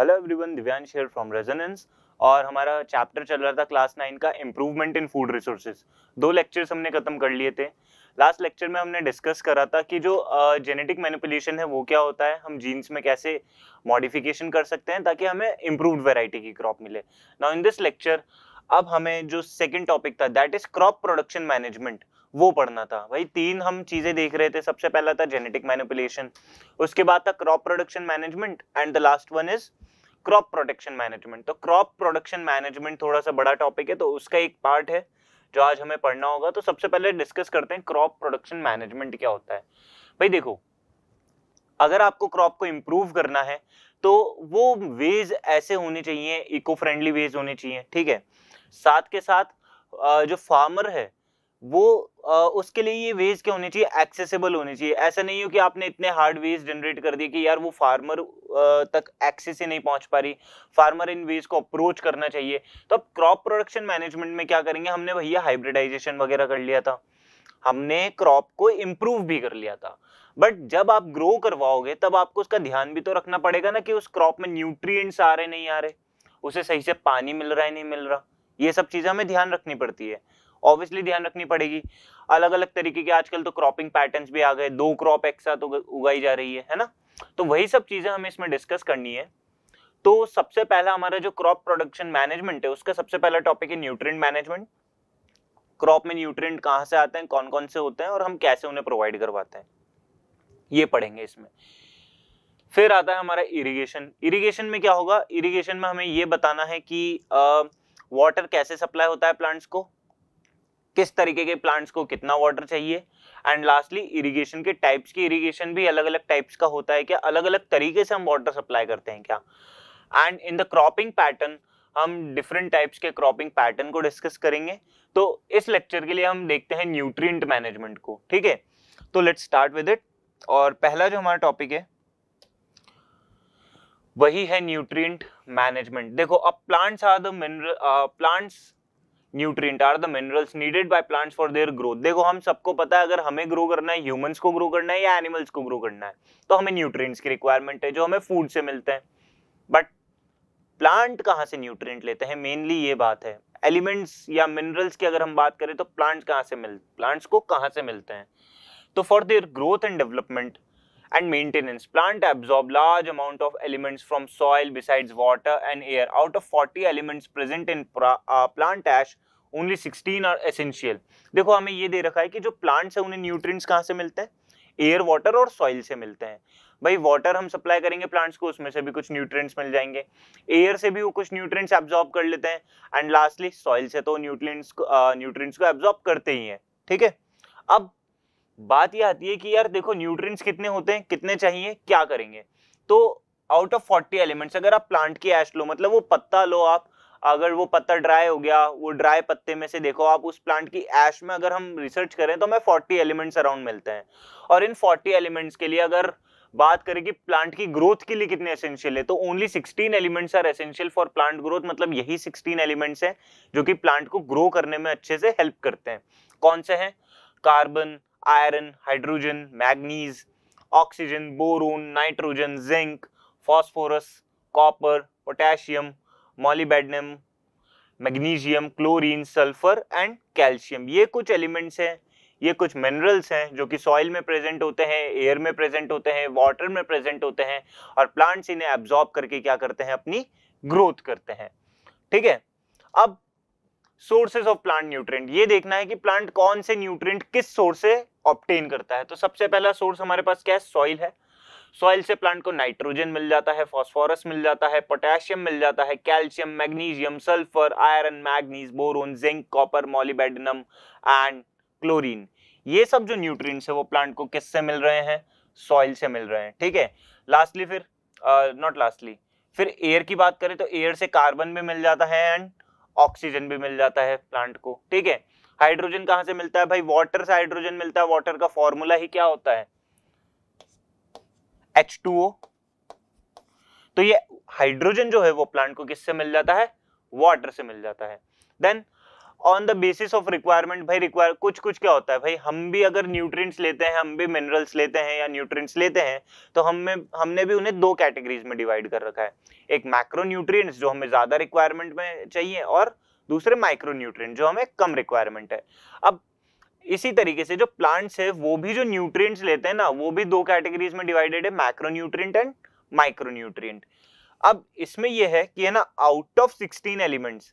Hello everyone Divyansh here from Resonance और हमारा chapter चल रहा था क्लास नाइन का इम्प्रूवमेंट इन फूड रिसोर्सेज दो लेक्चर्स हमने खत्म कर लिए थे लास्ट लेक्चर में हमने डिस्कस करा था कि जो जेनेटिक uh, मैनिपुलेशन है वो क्या होता है हम जीन्स में कैसे मॉडिफिकेशन कर सकते हैं ताकि हमें इम्प्रूव्ड वेराइटी की क्रॉप मिले नाउ इन दिस लेक्चर अब हमें जो सेकेंड टॉपिक था that is crop production management वो पढ़ना था भाई तीन हम चीजें देख रहे थे सबसे पहला था जेनेटिक मैनिपुलेशन उसके बाद था crop production management and the last one is crop production management तो क्रॉप प्रोडक्शन मैनेजमेंट थोड़ा सा बड़ा टॉपिक है तो उसका एक पार्ट है जो आज हमें पढ़ना होगा तो सबसे पहले डिस्कस करते हैं क्रॉप प्रोडक्शन मैनेजमेंट क्या होता है भाई देखो अगर आपको क्रॉप को इम्प्रूव करना है तो वो वेज ऐसे होने चाहिए इको फ्रेंडली वेज होने चाहिए ठीक है साथ के साथ जो फार्मर है वो आ, उसके लिए ये वेज क्या होनी चाहिए एक्सेसिबल होनी चाहिए ऐसा नहीं हो कि आपने इतने हार्ड वेज जनरेट कर दिए कि यार वो फार्मर तक एक्सेस ही नहीं पहुंच पा रही फार्मर इन वेज को अप्रोच करना चाहिए तो अब क्रॉप प्रोडक्शन मैनेजमेंट में क्या करेंगे हमने भैया हाइब्रिडाइजेशन वगैरह कर लिया था हमने क्रॉप को इम्प्रूव भी कर लिया था बट जब आप ग्रो करवाओगे तब आपको उसका ध्यान भी तो रखना पड़ेगा ना कि उस क्रॉप में न्यूट्रिय आ रहे नहीं आ रहे उसे सही से पानी मिल रहा है नहीं मिल रहा ये सब चीज़ें हमें ध्यान रखनी पड़ती है ऑब्वियसली ध्यान रखनी पड़ेगी अलग अलग तरीके के आजकल तो क्रॉपिंग पैटर्न भी आ गए दो क्रॉप एक साथ उगाई जा रही है है ना तो वही सब चीजें हमें इसमें डिस्कस करनी है तो सबसे पहला हमारा जो क्रॉप प्रोडक्शन मैनेजमेंट है उसका सबसे पहला टॉपिक है न्यूट्रिएंट मैनेजमेंट क्रॉप में न्यूट्रिएंट कहाँ से आते हैं कौन कौन से होते हैं और हम कैसे उन्हें प्रोवाइड करवाते हैं ये पढ़ेंगे इसमें फिर आता है हमारा इरिगेशन इरिगेशन में क्या होगा इरिगेशन में हमें ये बताना है कि वाटर कैसे सप्लाई होता है प्लांट्स को किस तरीके के प्लांट्स को कितना वाटर चाहिए एंड लास्टली इरिगेशन के टाइप्स की इरिगेशन भी अलग अलग टाइप्स का होता है क्या अलग अलग तरीके से हम वाटर सप्लाई करते हैं क्या and in the cropping pattern हम डिफरेंट टाइप्स के क्रॉपिंग पैटर्न को डिस्कस करेंगे तो इस लेक्चर के लिए हम देखते हैं न्यूट्रिएंट मैनेजमेंट को ठीक है तो लेट्स स्टार्ट विद इट और पहला जो हमारा टॉपिक है वही है न्यूट्रिएंट मैनेजमेंट देखो अब plants are the mineral plants nutrient are the minerals needed by plants for their growth देखो हम सबको पता है अगर हमें ग्रो करना है ह्यूमंस को ग्रो करना है या एनिमल्स को ग्रो करना है तो हमें न्यूट्रिएंट्स की रिक्वायरमेंट है जो हमें फूड से मिलते हैं बट प्लांट कहाँ से न्यूट्रिएंट लेते हैं मेनली ये बात है एलिमेंट्स या मिनरल्स की अगर हम बात करें तो प्लांट्स कहाँ से मिल प्लांट्स को कहाँ से मिलते हैं तो for their growth and development and maintenance. Plant absorb large amount of elements from soil besides water and air. Out of 40 elements present in uh, plant ash, only 16 are essential देखो हमें ये दे रखा है कि जो प्लांट्स है उन्हें nutrients कहाँ से मिलते हैं एयर वाटर और सॉइल से मिलते हैं भाई वाटर हम सप्लाई करेंगे प्लांट्स को उसमें से भी कुछ न्यूट्रिएंट्स मिल जाएंगे एयर से भी वो कुछ न्यूट्रिएंट्स एब्जॉर्ब कर लेते हैं एंड लास्टली सॉइल से तो न्यूट्रिएंट्स न्यूट्रिएंट्स को एब्जॉर्ब uh, करते ही हैं ठीक है अब बात यह आती है कि यार देखो न्यूट्रिएंट्स कितने होते हैं कितने चाहिए क्या करेंगे तो आउट ऑफ फोर्टी एलिमेंट्स अगर आप प्लांट की ऐश लो मतलब वो पत्ता लो आप अगर वो पत्ता ड्राई हो गया वो ड्राई पत्ते में से देखो आप उस प्लांट की ऐश में अगर हम रिसर्च करें तो हमें फोर्टी एलिमेंट्स अराउंड मिलते हैं और इन फोर्टी एलिमेंट्स के लिए अगर बात करें कि प्लांट की ग्रोथ के लिए कितने एसेंशियल है तो only 16 elements are essential for plant growth मतलब यही 16 एलिमेंट्स हैं जो कि प्लांट को ग्रो करने में अच्छे से हेल्प करते हैं कौन से हैं carbon iron, hydrogen, manganese, oxygen, boron, nitrogen, zinc, phosphorus, copper, potassium, molybdenum, magnesium chlorine sulphur and calcium ये कुछ एलिमेंट्स हैं ये कुछ मिनरल्स हैं जो कि सॉइल में प्रेजेंट होते हैं एयर में प्रेजेंट होते हैं वाटर में प्रेजेंट होते हैं और प्लांट्स इन्हें एब्जॉर्ब करके क्या करते हैं अपनी ग्रोथ करते हैं ठीक है अब सोर्सेज ऑफ प्लांट न्यूट्रिएंट ये देखना है कि प्लांट कौन से न्यूट्रिएंट किस सोर्स से ऑप्टेन करता है तो सबसे पहला सोर्स हमारे पास क्या है सॉइल है सॉइल से प्लांट को नाइट्रोजन मिल जाता है फॉस्फोरस मिल जाता है पोटेशियम मिल जाता है calcium magnesium sulphur iron manganese boron zinc copper molybdenum and chlorine ये सब जो न्यूट्रिएंट्स है वो प्लांट को किससे मिल रहे हैं सॉइल से मिल रहे हैं ठीक है लास्टली फिर नॉट uh, लास्टली फिर एयर की बात करें तो एयर से कार्बन भी मिल जाता है एंड ऑक्सीजन भी मिल जाता है प्लांट को ठीक है हाइड्रोजन कहां से मिलता है भाई वाटर से हाइड्रोजन मिलता है वाटर का फॉर्मूला ही क्या होता है एच तो ये हाइड्रोजन जो है वो प्लांट को किससे मिल जाता है वाटर से मिल जाता है then on the basis of requirement भाई रिक्वायर कुछ कुछ क्या होता है भाई हम भी अगर न्यूट्रिएंट्स लेते हैं हम भी मिनरल्स लेते हैं या न्यूट्रिएंट्स लेते हैं तो हमें हमने भी उन्हें दो कैटेगरीज में डिवाइड कर रखा है एक मैक्रो न्यूट्रिएंट्स जो हमें ज़्यादा रिक्वायरमेंट में चाहिए और दूसरे माइक्रो न्यूट्रिएंट जो हमें कम रिक्वायरमेंट है अब इसी तरीके से जो प्लांट्स है वो भी जो न्यूट्रिएंट्स लेते हैं ना वो भी दो कैटेगरीज में डिवाइडेड है macro nutrient and micro nutrient अब इसमें यह है कि है ना आउट ऑफ सिक्सटीन एलिमेंट्स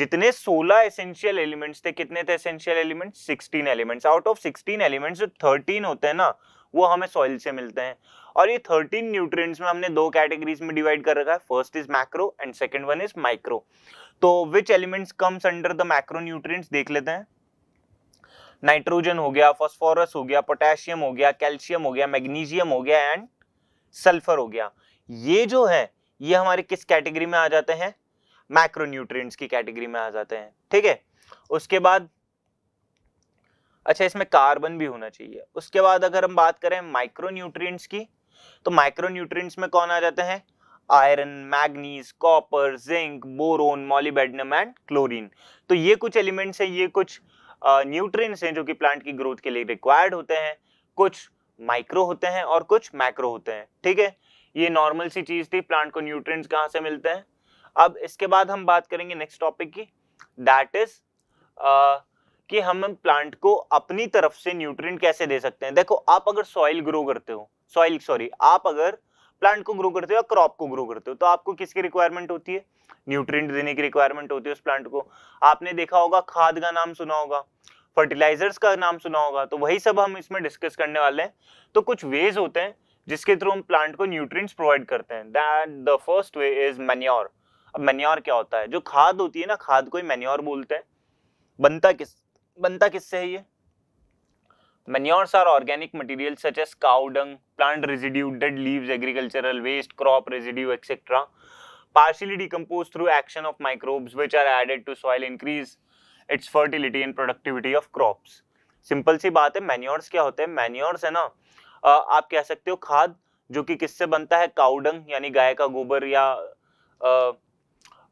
जितने 16 एसेंशियल एलिमेंट्स थे कितने थे essential elements 16 elements out of 16 elements जो 13 होते हैं ना वो हमें सॉइल से मिलते हैं और ये 13 न्यूट्रिएंट्स में हमने दो कैटेगरीज में डिवाइड कर रखा है first is macro and second one is micro तो which elements comes under the macronutrients देख लेते हैं नाइट्रोजन हो गया फॉस्फोरस हो गया पोटेशियम हो गया कैल्शियम हो गया मैग्नीशियम हो गया एंड सल्फर हो गया ये जो है ये हमारे किस कैटेगरी में आ जाते हैं मैक्रोन्यूट्रिएंट्स की कैटेगरी में आ जाते हैं ठीक है उसके बाद अच्छा इसमें कार्बन भी होना चाहिए उसके बाद अगर हम बात करें माइक्रोन्यूट्रिएंट्स की तो माइक्रोन्यूट्रिएंट्स में कौन आ जाते हैं iron manganese copper zinc boron molybdenum and chlorine तो ये कुछ एलिमेंट्स हैं ये कुछ न्यूट्रिएंट्स हैं जो कि प्लांट की ग्रोथ के लिए रिक्वायर्ड होते हैं कुछ माइक्रो होते हैं और कुछ मैक्रो होते हैं ठीक है ये नॉर्मल सी चीज थी प्लांट को न्यूट्रिएंट्स कहाँ से मिलते हैं अब इसके बाद हम बात करेंगे नेक्स्ट टॉपिक की दैट इज कि हम प्लांट को अपनी तरफ से न्यूट्रिएंट कैसे दे सकते हैं देखो आप अगर सॉइल ग्रो करते हो सॉइल सॉरी आप अगर प्लांट को ग्रो करते हो या क्रॉप को ग्रो करते हो तो आपको किसकी रिक्वायरमेंट होती है न्यूट्रिएंट देने की रिक्वायरमेंट होती है उस प्लांट को आपने देखा होगा खाद का नाम सुना होगा फर्टिलाइजर्स का नाम सुना होगा तो वही सब हम इसमें डिस्कस करने वाले हैं तो कुछ वेज होते हैं जिसके थ्रू हम प्लांट को न्यूट्रिएंट्स प्रोवाइड करते हैं that the first way is manure अब मैन्योर क्या होता है जो खाद होती है ना खाद को ही मैन्योर बोलते हैं बनता किस बनता किससे है ये manures are organic material such as cow dung plant residue dead leaves agricultural waste crop residue etcetera partially decompose through action of microbes which are added to soil increase its fertility and productivity of crops simple सी बात है manures क्या होते हैं manures है ना आप कह सकते हो खाद जो कि किससे बनता है काउडंग यानी गाय का गोबर या आ,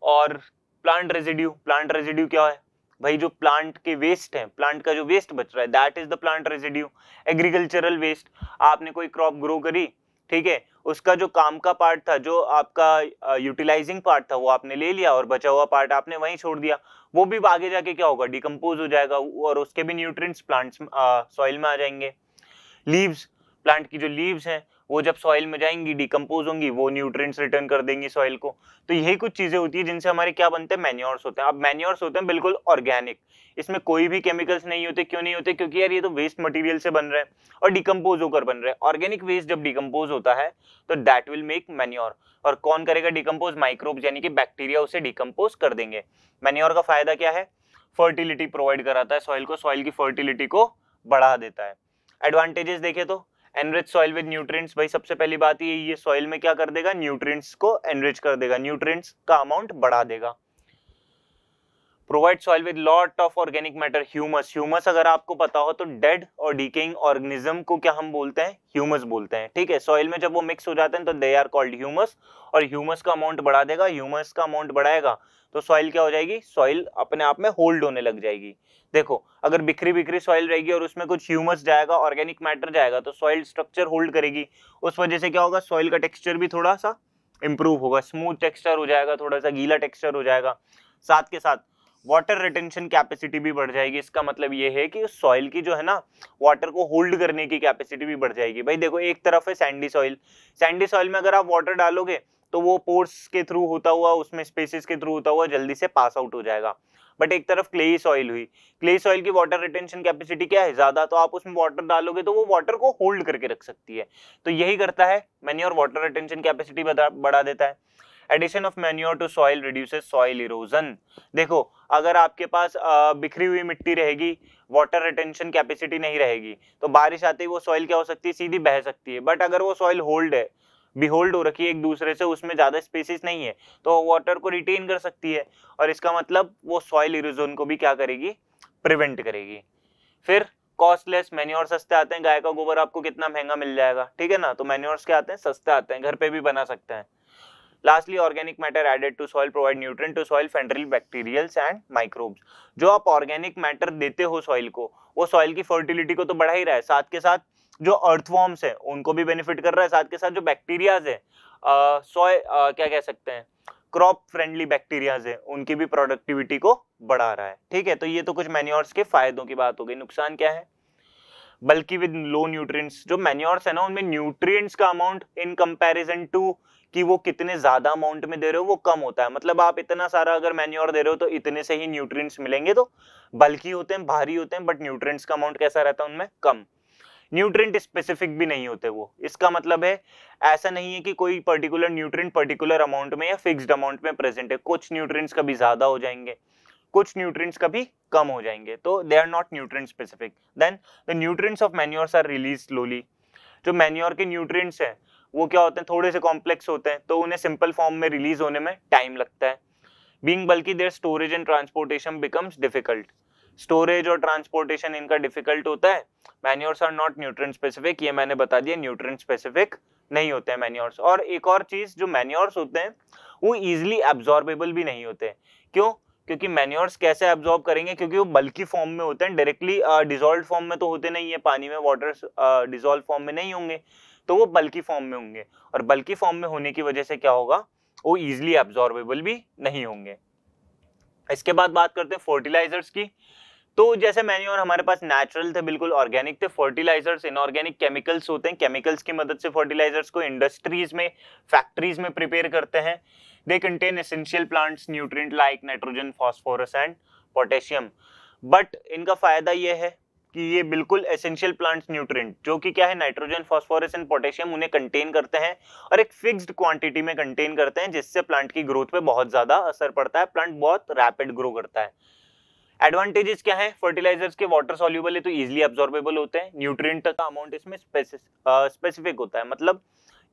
और प्लांट रेजिड्यू प्लांट रेजिड्यू क्या है भाई जो प्लांट के वेस्ट है प्लांट का जो वेस्ट बच रहा है that is the plant residue agricultural waste आपने कोई क्रॉप ग्रो करी ठीक है उसका जो काम का पार्ट था जो आपका यूटिलाइजिंग uh, पार्ट था वो आपने ले लिया और बचा हुआ पार्ट आपने वहीं छोड़ दिया वो भी आगे जाके क्या होगा डिकम्पोज हो जाएगा और उसके भी न्यूट्रिएंट्स प्लांट्स सॉइल में आ जाएंगे लीव्स प्लांट की जो लीव्स हैं वो जब सॉइल में जाएंगी डिकम्पोज होंगी वो न्यूट्रिएंट्स रिटर्न कर देंगी सॉइल को तो यही कुछ चीज़ें होती है जिनसे हमारे क्या बनते हैं मैन्योर्स होते हैं अब मैन्योर्स होते हैं बिल्कुल ऑर्गेनिक इसमें कोई भी केमिकल्स नहीं होते क्यों नहीं होते क्योंकि यार ये तो वेस्ट मटीरियल से बन रहे हैं और डिकम्पोज होकर बन रहे हैं ऑर्गेनिक वेस्ट जब डिकम्पोज होता है तो दैट विल मेक मैन्योर और कौन करेगा डिकम्पोज माइक्रोब यानी कि बैक्टीरिया उसे डिकम्पोज कर देंगे मैन्योर का फायदा क्या है फर्टिलिटी प्रोवाइड कराता है सॉइल को सॉइल की फर्टिलिटी को बढ़ा देता है एडवांटेजेस देखे तो एनरिच सॉइल विद न्यूट्रिएंट्स भाई सबसे पहली बात ये ये सॉइल में क्या कर देगा न्यूट्रिएंट्स को एनरिच कर देगा न्यूट्रिएंट्स का अमाउंट बढ़ा देगा provide soil with lot of organic matter humus humus अगर आपको पता हो तो डेड और डीकेइंग ऑर्गेनिज्म को क्या हम बोलते हैं ह्यूमस बोलते हैं ठीक है सॉइल में जब वो मिक्स हो जाते हैं तो दे आर कॉल्ड ह्यूमस और ह्यूमस का अमाउंट बढ़ा देगा ह्यूमस का अमाउंट बढ़ाएगा तो सॉइल क्या हो जाएगी सॉइल अपने आप में होल्ड होने लग जाएगी देखो अगर बिखरी बिखरी सॉइल रहेगी और उसमें कुछ ह्यूमस जाएगा ऑर्गेनिक मैटर जाएगा तो सॉइल स्ट्रक्चर होल्ड करेगी उस वजह से क्या होगा सॉइल का टेक्सचर भी थोड़ा सा इंप्रूव होगा स्मूथ टेक्सचर हो जाएगा थोड़ा सा गीला टेक्सचर हो जाएगा साथ के साथ वाटर रिटेंशन कैपेसिटी भी बढ़ जाएगी इसका मतलब ये है कि सॉइल की जो है ना वाटर को होल्ड करने की कैपेसिटी भी बढ़ जाएगी भाई देखो एक तरफ है सैंडी सॉइल सैंडी सॉइल में अगर आप वाटर डालोगे तो वो पोर्स के थ्रू होता हुआ उसमें स्पेसिस के थ्रू होता हुआ जल्दी से पास आउट हो जाएगा बट एक तरफ क्ले सॉइल हुई क्ले सॉइल की वाटर रिटेंशन कैपेसिटी क्या है ज्यादा तो आप उसमें वाटर डालोगे तो वो वाटर को होल्ड करके रख सकती है तो यही करता है मैन्योर वाटर रिटेंशन कैपेसिटी बढ़ा देता है addition of manure to soil reduce soil erosion देखो अगर आपके पास बिखरी हुई मिट्टी रहेगी वाटर रिटेंशन कैपेसिटी नहीं रहेगी तो बारिश आते ही वो सॉइल क्या हो सकती है सीधी बह सकती है बट अगर वो सॉइल होल्ड है बिहोल्ड हो रखी है एक दूसरे से उसमें ज़्यादा स्पेसिस नहीं है तो वाटर को रिटेन कर सकती है और इसका मतलब वो सॉइल इरोजन को भी क्या करेगी प्रिवेंट करेगी फिर कॉस्टलेस मैन्योर सस्ते आते हैं गाय का गोबर आपको कितना महंगा मिल जाएगा ठीक है ना तो मैन्योर्स क्या आते हैं सस्ते आते हैं घर पे भी बना सकते हैं lastly organic matter added to soil provide nutrient to soil friendly bacterials and microbes जो आप ऑर्गेनिक मैटर देते हो सॉइल को वो सॉइल की फर्टिलिटी को तो बढ़ा ही रहा है साथ के साथ जो अर्थवॉर्म्स है उनको भी बेनिफिट कर रहा है साथ के साथ जो बैक्टीरियाज है सॉय क्या कह सकते हैं क्रॉप फ्रेंडली बैक्टीरियाज है उनकी भी प्रोडक्टिविटी को बढ़ा रहा है ठीक है तो ये तो कुछ मैन्योर्स के फायदों की बात हो गई नुकसान क्या है बल्कि विद लो न्यूट्रिएंट्स जो मैन्योर्स है ना उनमें न्यूट्रिएंट्स का अमाउंट इन कंपैरिजन टू कि वो कितने ज्यादा अमाउंट में दे रहे हो वो कम होता है मतलब आप इतना सारा अगर मैन्योर दे रहे हो तो इतने से ही न्यूट्रिएंट्स मिलेंगे तो बल्कि होते हैं भारी होते हैं बट न्यूट्रिएंट्स का अमाउंट कैसा रहता है उनमें कम न्यूट्रिएंट स्पेसिफिक भी नहीं होते वो इसका मतलब है ऐसा नहीं है कि कोई पर्टिकुलर न्यूट्रिएंट पर्टिकुलर अमाउंट में या फिक्स्ड अमाउंट में प्रेजेंट है कुछ न्यूट्रिएंट्स कभी ज्यादा हो जाएंगे कुछ न्यूट्रिएंट्स कभी कम हो जाएंगे तो they are not nutrient specific then the nutrients of manures are release slowly जो मैन्योर के न्यूट्रिएंट्स हैं वो क्या होते हैं थोड़े से कॉम्प्लेक्स होते हैं तो उन्हें सिंपल फॉर्म में रिलीज होने में टाइम लगता है बींग बल्कि their storage and transportation becomes difficult storage और ट्रांसपोर्टेशन इनका डिफिकल्ट होता है manures are not nutrient specific ये मैंने बता दिया न्यूट्रिएंट स्पेसिफिक नहीं होते हैं मैन्योर्स और एक और चीज जो मैन्योर्स होते हैं वो इजिली एब्जॉर्बेबल भी नहीं होते क्यों क्योंकि मैन्योर्स कैसे एब्जॉर्ब करेंगे क्योंकि वो बल्कि फॉर्म में होते हैं डायरेक्टली डिजोल्व फॉर्म में तो होते नहीं है पानी में वाटर डिजोल्व फॉर्म में नहीं होंगे तो वो बल्कि फॉर्म में होंगे और बल्कि फॉर्म में होने की वजह से क्या होगा वो इजिली एब्जॉर्बेबल भी नहीं होंगे इसके बाद बात करते हैं फर्टिलाइजर्स की तो जैसे मैन्यूर हमारे पास नेचुरल थे बिल्कुल ऑर्गेनिक थे फर्टिलाइजर्स इनऑर्गेनिक केमिकल्स होते हैं केमिकल्स की मदद से फर्टिलाइजर्स को इंडस्ट्रीज में फैक्ट्रीज में प्रिपेयर करते हैं they contain essential plants nutrient like nitrogen phosphorus and potassium but इनका फायदा यह है कि ये बिल्कुल एसेंशियल प्लांट्स न्यूट्रिएंट जो कि क्या है नाइट्रोजन फॉस्फोरस एंड पोटेशियम उन्हें कंटेन करते हैं और एक फिक्स्ड क्वांटिटी में कंटेन करते हैं जिससे प्लांट की ग्रोथ पे बहुत ज़्यादा असर पड़ता है प्लांट बहुत रैपिड ग्रो करता है एडवांटेजेस क्या है फर्टिलाइजर्स के वाटर सॉल्यूबल है तो इजिली एब्जॉर्बेबल होते हैं न्यूट्रिएंट का अमाउंट इसमें स्पेसिफिक होता है मतलब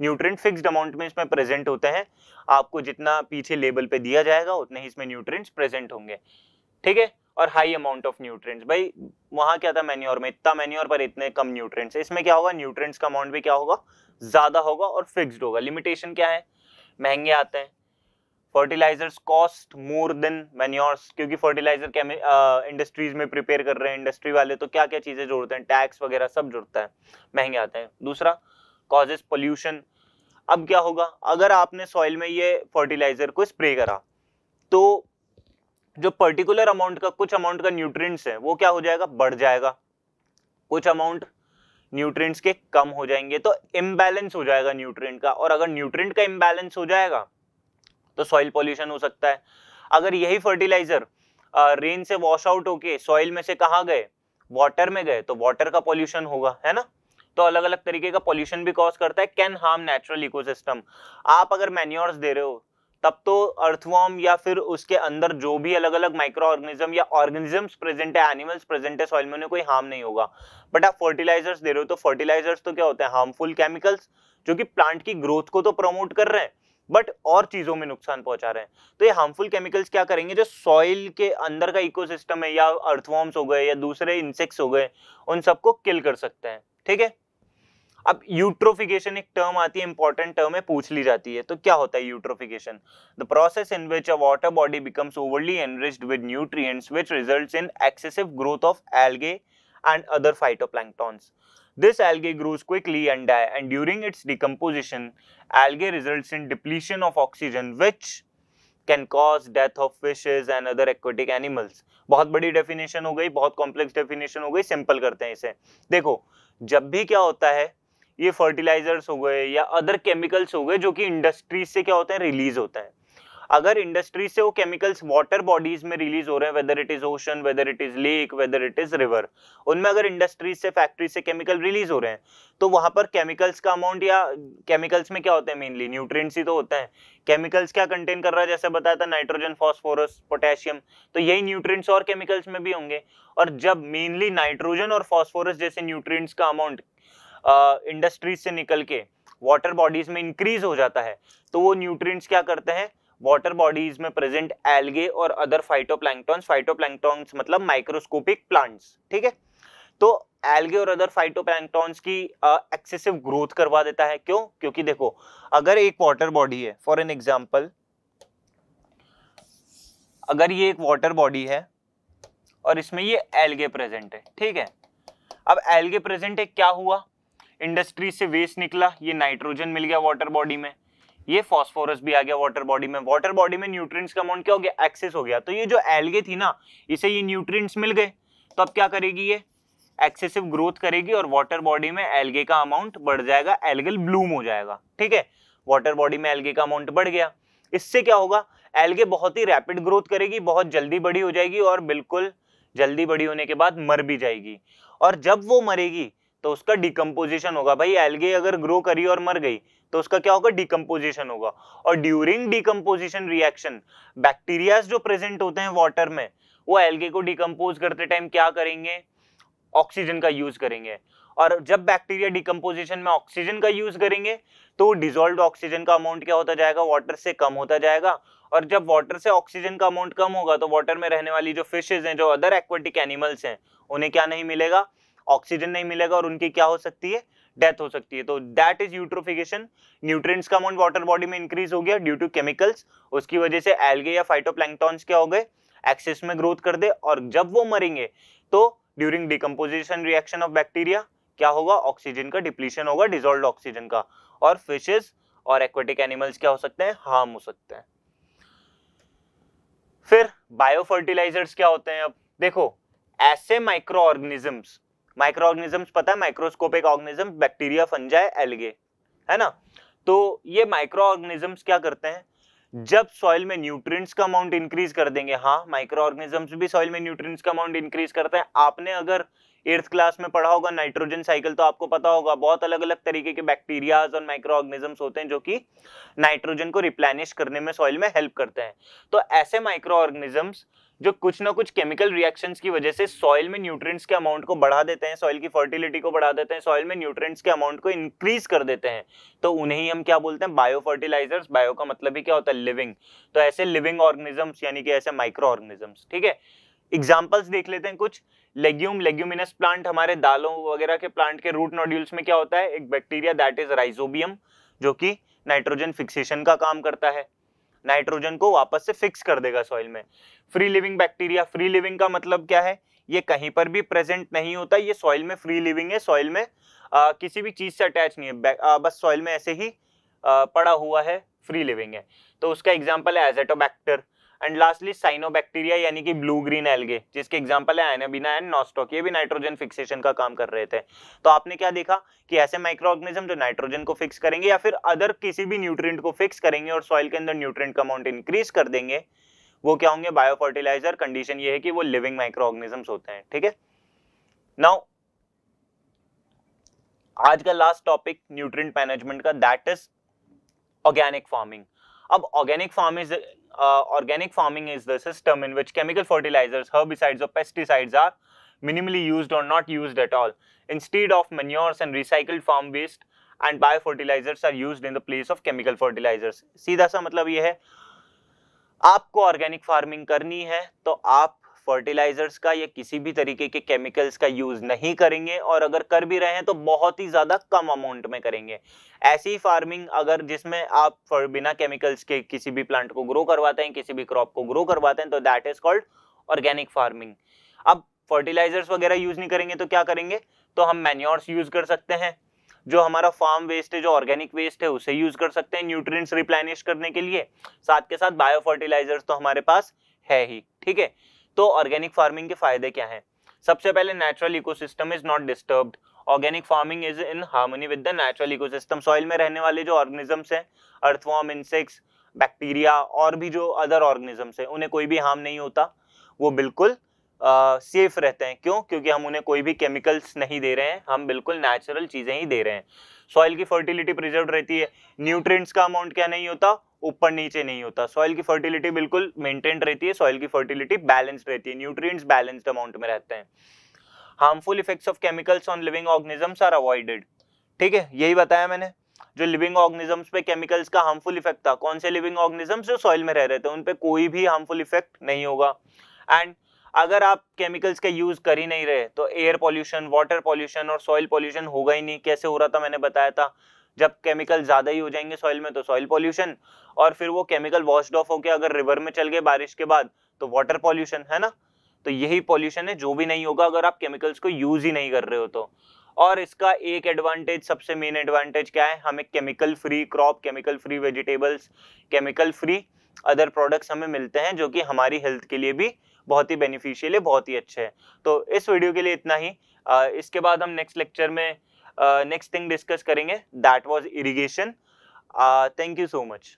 न्यूट्रिएंट फिक्स्ड अमाउंट में इसमें प्रेजेंट होते हैं आपको जितना पीछे लेबल पे दिया जाएगा उतने ही इसमें न्यूट्रिएंट्स प्रेजेंट होंगे ठीक है और हाई अमाउंट ऑफ न्यूट्रिएंट्स भाई वहां क्या था मैन्योर में इतना मैन्योर पर इतने कम न्यूट्रिएंट्स इसमें क्या होगा न्यूट्रिएंट्स का अमाउंट भी क्या होगा ज्यादा होगा और फिक्सड होगा लिमिटेशन क्या है महंगे आते हैं fertilizers cost more than manures क्योंकि फर्टिलाइजर इंडस्ट्रीज में प्रिपेयर कर रहे हैं इंडस्ट्री वाले तो क्या क्या चीजें जोड़ते हैं टैक्स वगैरह सब जुड़ता है महंगे आते हैं दूसरा कॉजेज पोल्यूशन अब क्या होगा अगर आपने सॉइल में ये फर्टिलाइजर को स्प्रे करा तो जो पर्टिकुलर अमाउंट का कुछ अमाउंट का न्यूट्रिएंट्स है वो क्या हो जाएगा बढ़ जाएगा कुछ अमाउंट न्यूट्रिएंट्स के कम हो जाएंगे तो इम्बैलेंस हो जाएगा न्यूट्रिएंट का और अगर न्यूट्रिएंट का इम्बैलेंस हो जाएगा तो सॉइल पॉल्यूशन हो सकता है अगर यही फर्टिलाइजर रेन से वॉश आउट होके सॉइल में से कहा गए वाटर में गए तो वाटर का पॉल्यूशन होगा है ना तो अलग अलग तरीके का पॉल्यूशन भी कॉज करता है कैन हार्म नेचुरल इकोसिस्टम आप अगर मैन्योर्स दे रहे हो तब तो अर्थवॉर्म या फिर उसके अंदर जो भी अलग अलग माइक्रो ऑर्गेनिज्म या ऑर्गेनिजम्स प्रेजेंट है एनिमल्स प्रेजेंट है सॉइल में उन्हें कोई हार्म नहीं होगा बट आप फर्टिलाइजर्स दे रहे हो तो फर्टिलाइजर्स तो क्या होते हैं हार्मफुल केमिकल्स जो कि प्लांट की ग्रोथ को तो प्रमोट कर रहे हैं बट और चीज़ों में नुकसान पहुंचा रहे हैं तो ये हार्मफुल केमिकल्स क्या करेंगे जो सॉइल के अंदर का इकोसिस्टम है या अर्थवॉर्म्स हो गए या दूसरे इंसेक्ट्स हो गए उन सबको किल कर सकते हैं ठीक है अब यूट्रोफिकेशन एक टर्म आती है इंपॉर्टेंट टर्म है पूछ ली जाती है तो क्या होता है eutrophication the process in which a water body becomes overly enriched with nutrients which results in excessive growth of algae and other phytoplanktons This algae grows quickly and die and during its decomposition, algae results in depletion of oxygen which can cause death of fishes and other aquatic animals. बहुत बड़ी definition हो गई बहुत complex definition हो गई simple करते हैं इसे देखो जब भी क्या होता है ये फर्टिलाइजर्स हो गए या अदर केमिकल्स हो गए जो कि इंडस्ट्रीज से क्या होता है रिलीज होता है अगर इंडस्ट्री से वो केमिकल्स वाटर बॉडीज में रिलीज हो रहे हैं whether it is ocean whether it is lake whether it is river उनमें अगर इंडस्ट्री से फैक्ट्री से केमिकल रिलीज हो रहे हैं तो वहां पर केमिकल्स का अमाउंट या केमिकल्स में क्या होते हैं मेनली न्यूट्रिएंट्स ही तो होते हैं केमिकल्स क्या कंटेन कर रहा है जैसे बताया था नाइट्रोजन फॉस्फोरस पोटेशियम तो यही न्यूट्रिएंट्स और केमिकल्स में भी होंगे और जब मेनली नाइट्रोजन और फॉस्फोरस जैसे न्यूट्रिएंट्स का अमाउंट इंडस्ट्रीज से निकल के वाटर बॉडीज में इंक्रीज हो जाता है तो वो न्यूट्रिएंट्स क्या करते हैं वाटर बॉडीज में प्रेजेंट एल्गे और अदर फाइटोप्लैंक्टॉन्स फाइटोप्लैंक्टॉन्स मतलब माइक्रोस्कोपिक प्लांट्स ठीक है तो एल्गे और अदर फाइटोप्लैंक्टॉन्स की एक्सेसिव uh, ग्रोथ करवा देता है क्यों क्योंकि देखो अगर एक वाटर बॉडी है फॉर एन एग्जाम्पल अगर ये एक वाटर बॉडी है और इसमें ये एल्गे प्रेजेंट है ठीक है अब एल्गे प्रेजेंट है क्या हुआ इंडस्ट्री से वेस्ट निकला ये नाइट्रोजन मिल गया वाटर बॉडी में ये फॉस्फोरस भी आ गया वाटर बॉडी में वाटर बॉडी में न्यूट्रिएंट्स का अमाउंट क्या हो गया एक्सेस हो गया तो ये जो एलगे थी ना इसे ये न्यूट्रिएंट्स मिल गए तो अब क्या करेगी ये एक्सेसिव ग्रोथ करेगी और वाटर बॉडी में एलगे का अमाउंट बढ़ जाएगा एलगल ब्लूम हो जाएगा ठीक है वाटर बॉडी में एलगे का अमाउंट बढ़ गया इससे क्या होगा एलगे बहुत ही रैपिड ग्रोथ करेगी बहुत जल्दी बड़ी हो जाएगी और बिल्कुल जल्दी बड़ी होने के बाद मर भी जाएगी और जब वो मरेगी तो उसका डिकम्पोजिशन होगा भाई एलगे अगर ग्रो करी और मर गई तो उसका क्या होगा डिकम्पोजिशन होगा और ड्यूरिंग डिकम्पोजिशन रिएक्शन बैक्टीरिया जो प्रेजेंट होते हैं वॉटर में वो एल्गे को डिकम्पोज करते टाइम क्या करेंगे ऑक्सीजन का यूज करेंगे और जब बैक्टीरिया डिकम्पोजिशन में ऑक्सीजन का यूज करेंगे तो डिजोल्व ऑक्सीजन का अमाउंट क्या होता जाएगा वाटर से कम होता जाएगा और जब वाटर से ऑक्सीजन का अमाउंट कम होगा तो वाटर में रहने वाली जो फिशेज हैं जो अदर एक्वेटिक एनिमल्स हैं उन्हें क्या नहीं मिलेगा ऑक्सीजन नहीं मिलेगा और उनकी क्या हो सकती है डेथ हो सकती है तो दैट इज यूट्रोफिकेशन न्यूट्रिएंट्स का अमाउंट वाटर बॉडी में इंक्रीज हो गया ड्यू टू केमिकल्स उसकी वजह से एल्गे या फाइटोप्लैंक्टॉन्स क्या हो गए एक्सेस में ग्रोथ कर दे और जब वो मरेंगे तो during decomposition reaction of bacteria क्या होगा ऑक्सीजन का डिप्लीशन होगा डिजोल्व ऑक्सीजन का और फिशेज और एक्वेटिक एनिमल्स क्या हो सकते हैं हार्म हो सकते हैं फिर बायोफर्टिलाइजर्स क्या होते हैं अब देखो ऐसे माइक्रो ऑर्गेनिजम्स माइक्रो ऑर्गेनिज्म पता है microscopic organism bacteria fungi algae है ना तो ये माइक्रो ऑर्गेनिज्म क्या करते हैं जब सॉइल में न्यूट्रिएंट्स का अमाउंट इंक्रीज कर देंगे हाँ माइक्रो ऑर्गेनिजम्स भी सॉइल में न्यूट्रिएंट्स का अमाउंट इंक्रीज करते हैं आपने अगर एर्थ क्लास में पढ़ा होगा नाइट्रोजन साइकिल तो आपको पता होगा बहुत अलग अलग तरीके के बैक्टीरियाज और माइक्रो ऑर्गेनिजम्स होते हैं जो कि नाइट्रोजन को रिप्लेनिश करने में सॉइल में हेल्प करते हैं तो ऐसे माइक्रो ऑर्गेनिजम्स जो कुछ ना कुछ केमिकल रिएक्शन की वजह से सॉइल में न्यूट्रिएंट्स के अमाउंट को बढ़ा देते हैं सॉइल की फर्टिलिटी को बढ़ा देते हैं सॉइल में न्यूट्रिएंट्स के अमाउंट को इंक्रीज कर देते हैं तो उन्हें ही हम क्या बोलते हैं बायो फर्टिलाइजर्स बायो का मतलब ही क्या होता है लिविंग तो ऐसे लिविंग ऑर्गेनिजम्स यानी कि ऐसे माइक्रो ऑर्गेनिजम्स ठीक है एग्जाम्पल्स देख लेते हैं कुछ लेग्यूम लेग्यूमिनस प्लांट हमारे दालों वगैरह के प्लांट के रूट नोड्यूल्स में क्या होता है एक बैक्टीरिया दैट इज राइजोबियम जो कि नाइट्रोजन फिक्सेशन का काम करता है नाइट्रोजन को वापस से फिक्स कर देगा सॉइल में free living bacteria free living का मतलब क्या है ये कहीं पर भी प्रेजेंट नहीं होता ये सॉइल में फ्री लिविंग है सॉइल में आ, किसी भी चीज़ से अटैच नहीं है आ, बस सॉइल में ऐसे ही आ, पड़ा हुआ है फ्री लिविंग है तो उसका एग्जाम्पल है एजेटोबैक्टर एंड लास्टली साइनोबैक्टीरिया यानी कि ब्लू ग्रीन एलगे जिसके एग्जाम्पल है एनाबिना एंड नॉस्टॉक ये भी नाइट्रोजन फिक्सेशन का काम कर रहे थे तो आपने क्या देखा कि ऐसे माइक्रो ऑर्गेनिज्म जो नाइट्रोजन को फिक्स करेंगे या फिर अदर किसी भी न्यूट्रिएंट को फिक्स करेंगे और सॉइल के अंदर न्यूट्रिएंट का अमाउंट इंक्रीज कर देंगे वो क्या होंगे बायोफर्टिलाइजर कंडीशन ये है कि वो लिविंग माइक्रो ऑर्गेनिजम्स होते हैं ठीक है नाउ आज का लास्ट टॉपिक न्यूट्रिएंट मैनेजमेंट का दैट इज ऑर्गेनिक फार्मिंग अब organic farm is organic farming is the system in which chemical fertilizers herbicides और पेस्टिसाइड्स आर मिनिमली यूज्ड और not used at all instead of manures and recycled farm waste and bio fertilizers are use in the place of chemical fertilizers सीधा सा मतलब ये है आपको organic farming करनी है तो आप फर्टिलाइजर्स का या किसी भी तरीके के केमिकल्स का यूज नहीं करेंगे और अगर कर भी रहे हैं तो बहुत ही ज्यादा कम अमाउंट में करेंगे ऐसी फार्मिंग अगर जिसमें आप बिना केमिकल्स के किसी भी प्लांट को ग्रो करवाते हैं किसी भी क्रॉप को ग्रो करवाते हैं तो that is called organic farming अब फर्टिलाइजर्स वगैरह यूज नहीं करेंगे तो क्या करेंगे तो हम मैन्योर्स यूज कर सकते हैं जो हमारा फार्म वेस्ट है जो ऑर्गेनिक वेस्ट है उसे यूज कर सकते हैं न्यूट्रिएंट्स रिप्लेनिश करने के लिए साथ के साथ बायो फर्टिलाइजर्स तो हमारे पास है ही ठीक है तो ऑर्गेनिक फार्मिंग के फायदे क्या हैं सबसे पहले natural ecosystem is not disturbed organic farming is in harmony with the natural ecosystem soil में रहने वाले जो ऑर्गेनिजम्स हैं अर्थवॉर्म इंसेक्ट्स बैक्टीरिया और भी जो अदर ऑर्गेनिजम्स हैं उन्हें कोई भी हार्म नहीं होता वो बिल्कुल सेफ uh, रहते हैं क्यों क्योंकि हम उन्हें कोई भी केमिकल्स नहीं दे रहे हैं हम बिल्कुल नेचुरल चीज़ें ही दे रहे हैं सॉइल की फर्टिलिटी प्रिजर्व रहती है न्यूट्रिएंट्स का अमाउंट क्या नहीं होता ऊपर नीचे नहीं होता सॉइल की फर्टिलिटी बिल्कुल मेंटेन्ड रहती है सॉइल की फर्टिलिटी बैलेंस्ड रहती है न्यूट्रिएंट्स बैलेंस्ड अमाउंट में रहते हैं harmful effects of chemicals on living organisms are avoided ठीक है यही बताया मैंने जो लिविंग ऑर्गेनिजम्स पे केमिकल्स का हार्मफुल इफेक्ट था कौन से लिविंग ऑर्गेनिजम्स जो सॉइल में रह रहे थे उन पर कोई भी हार्मफुल इफेक्ट नहीं होगा एंड अगर आप केमिकल्स का के यूज कर ही नहीं रहे तो एयर पॉल्यूशन वाटर पॉल्यूशन और सॉइल पॉल्यूशन होगा ही नहीं कैसे हो रहा था मैंने बताया था जब केमिकल ज्यादा ही हो जाएंगे सॉइल में तो सॉइल पॉल्यूशन और फिर वो केमिकल वॉश्ड ऑफ होकर अगर रिवर में चल गए बारिश के बाद तो वाटर पॉल्यूशन है ना तो यही पॉल्यूशन है जो भी नहीं होगा अगर आप केमिकल्स को यूज ही नहीं कर रहे हो तो और इसका एक एडवांटेज सबसे मेन एडवांटेज क्या है हमें chemical free crop chemical free vegetables chemical free other products हमें मिलते हैं जो कि हमारी हेल्थ के लिए भी बहुत ही बेनिफिशियल है बहुत ही अच्छे हैं तो इस वीडियो के लिए इतना ही आ, इसके बाद हम नेक्स्ट लेक्चर में नेक्स्ट थिंग डिस्कस करेंगे that was irrigation thank you so much